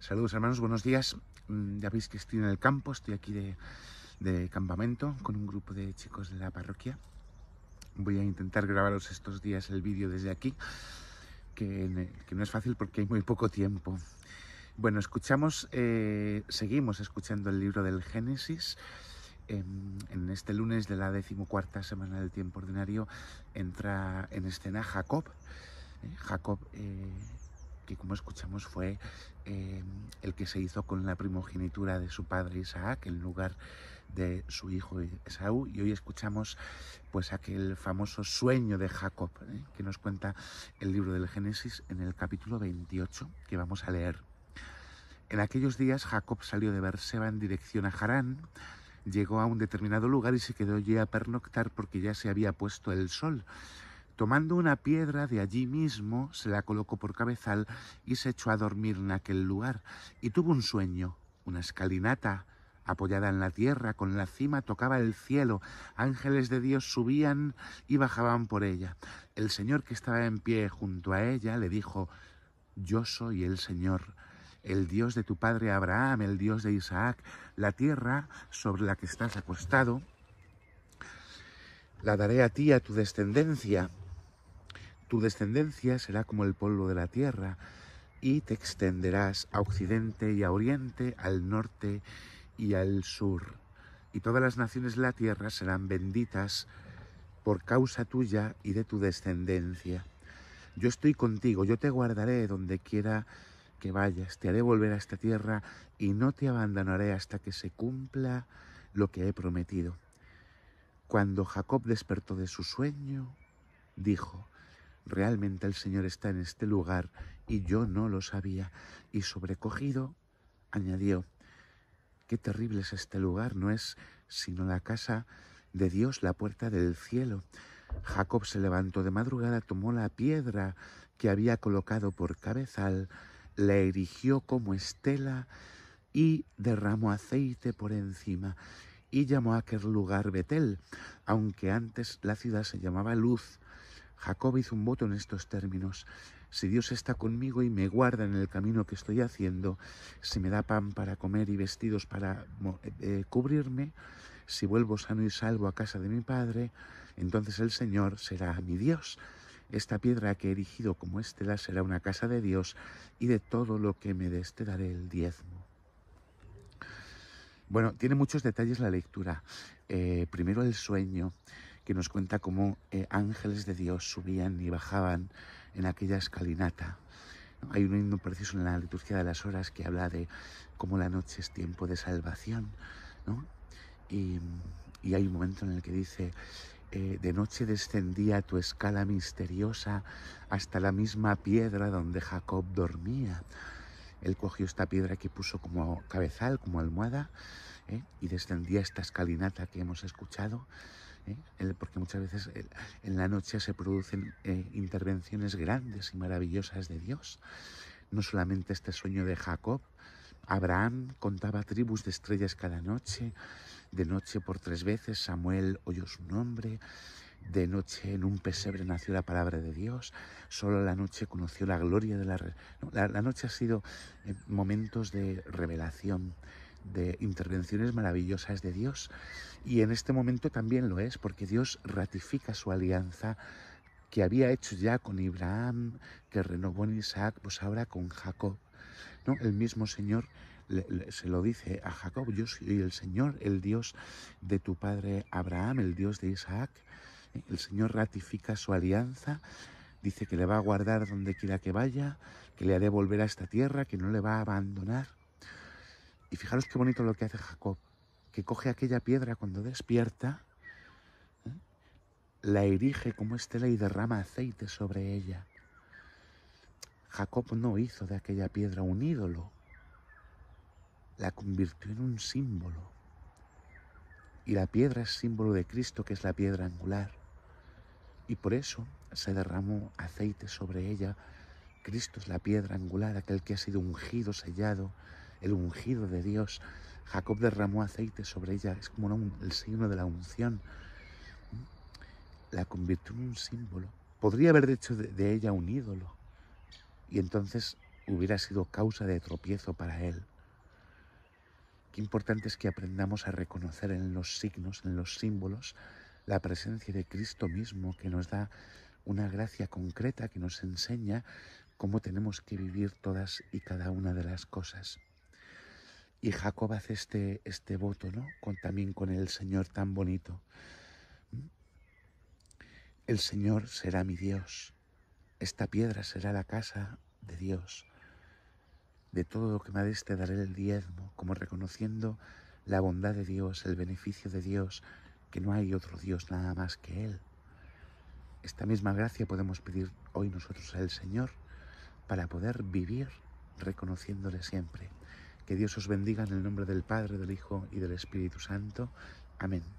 Saludos hermanos, buenos días. Mm, ya veis que estoy en el campo, estoy aquí de, campamento con un grupo de chicos de la parroquia. Voy a intentar grabaros estos días el vídeo desde aquí, que, no es fácil porque hay muy poco tiempo. Bueno, escuchamos, eh, seguimos escuchando el libro del Génesis. Em, en, este lunes de la decimocuarta semana del tiempo ordinario entra en escena Jacob. ¿eh? Jacob eh, que como escuchamos fue eh, el que se hizo con la primogenitura de su padre Isaac en lugar de su hijo Esaú y hoy escuchamos pues aquel famoso sueño de Jacob ¿eh? que nos cuenta el libro del Génesis en el capítulo 28 que vamos a leer. En aquellos días Jacob salió de Berseba en dirección a Harán, llegó a un determinado lugar y se quedó allí a pernoctar porque ya se había puesto el sol. Tomando una piedra de allí mismo, se la colocó por cabezal y se echó a dormir en aquel lugar, y tuvo un sueño, una escalinata, apoyada en la tierra, con la cima tocaba el cielo, ángeles de Dios subían y bajaban por ella. El Señor que estaba en pie junto a ella le dijo, Yo soy el Señor, el Dios de tu padre Abraham, el Dios de Isaac, la tierra sobre la que estás acostado, la daré a ti, a tu descendencia. Tu descendencia será como el polvo de la tierra y te extenderás a occidente y a oriente, al norte y al sur. Y todas las naciones de la tierra serán benditas por causa tuya y de tu descendencia. Yo estoy contigo, yo te guardaré donde quiera que vayas, te haré volver a esta tierra y no te abandonaré hasta que se cumpla lo que he prometido. Cuando Jacob despertó de su sueño, dijo, Realmente el Señor está en este lugar y yo no lo sabía. Y sobrecogido, añadió, qué terrible es este lugar, no es sino la casa de Dios, la puerta del cielo. Jacob se levantó de madrugada, tomó la piedra que había colocado por cabezal, la erigió como estela y derramó aceite por encima y llamó a aquel lugar Betel, aunque antes la ciudad se llamaba Luz, Jacob hizo un voto en estos términos. Si Dios está conmigo y me guarda en el camino que estoy haciendo, si me da pan para comer y vestidos para eh, eh, cubrirme, si vuelvo sano y salvo a casa de mi Padre, entonces el Señor será mi Dios. Esta piedra que he erigido como estela será una casa de Dios y de todo lo que me dé este daré el diezmo. Bueno, tiene muchos detalles la lectura. Eh, primero el sueño que nos cuenta cómo eh, ángeles de Dios subían y bajaban en aquella escalinata. Hay un himno precioso en la liturgia de las horas que habla de cómo la noche es tiempo de salvación, y, hay un momento en el que dice, eh, de noche descendía tu escala misteriosa hasta la misma piedra donde Jacob dormía. Él cogió esta piedra que puso como cabezal, como almohada, ¿eh? y descendía esta escalinata que hemos escuchado ¿eh? porque muchas veces en la noche se producen eh, intervenciones grandes y maravillosas de Dios. No solamente este sueño de Jacob, Abraham contaba tribus de estrellas cada noche, de noche por tres veces Samuel oyó su nombre, de noche en un pesebre nació la palabra de Dios, solo la noche conoció la gloria de la... La, la noche ha sido eh, momentos de revelación, de intervenciones maravillosas de Dios. Y en este momento también lo es, porque Dios ratifica su alianza que había hecho ya con Abraham, que renovó en Isaac, pues ahora con Jacob. ¿no? El mismo Señor se lo dice a Jacob, yo soy el Señor, el Dios de tu padre Abraham, el Dios de Isaac. ¿Eh? El Señor ratifica su alianza, dice que le va a guardar donde quiera que vaya, que le haré volver a esta tierra, que no le va a abandonar. Y fijaros qué bonito lo que hace Jacob, que coge aquella piedra cuando despierta, ¿eh? la erige como estela y derrama aceite sobre ella. Jacob no hizo de aquella piedra un ídolo, la convirtió en un símbolo. Y la piedra es símbolo de Cristo, que es la piedra angular. Y por eso se derramó aceite sobre ella. Cristo es la piedra angular, aquel que ha sido ungido, sellado, el ungido de Dios. Jacob derramó aceite sobre ella, es como el signo de la unción. La convirtió en un símbolo. Podría haber hecho de ella un ídolo y entonces hubiera sido causa de tropiezo para él. Qué importante es que aprendamos a reconocer en los signos, en los símbolos, la presencia de Cristo mismo que nos da una gracia concreta que nos enseña cómo tenemos que vivir todas y cada una de las cosas. Y Jacob hace este, este voto, ¿no? Con, también con el Señor tan bonito. ¿Mm? El Señor será mi Dios. Esta piedra será la casa de Dios. De todo lo que me deste daré el diezmo, como reconociendo la bondad de Dios, el beneficio de Dios, que no hay otro Dios nada más que Él. Esta misma gracia podemos pedir hoy nosotros al Señor para poder vivir reconociéndole siempre. Que Dios os bendiga en el nombre del Padre, del Hijo y del Espíritu Santo. Amén.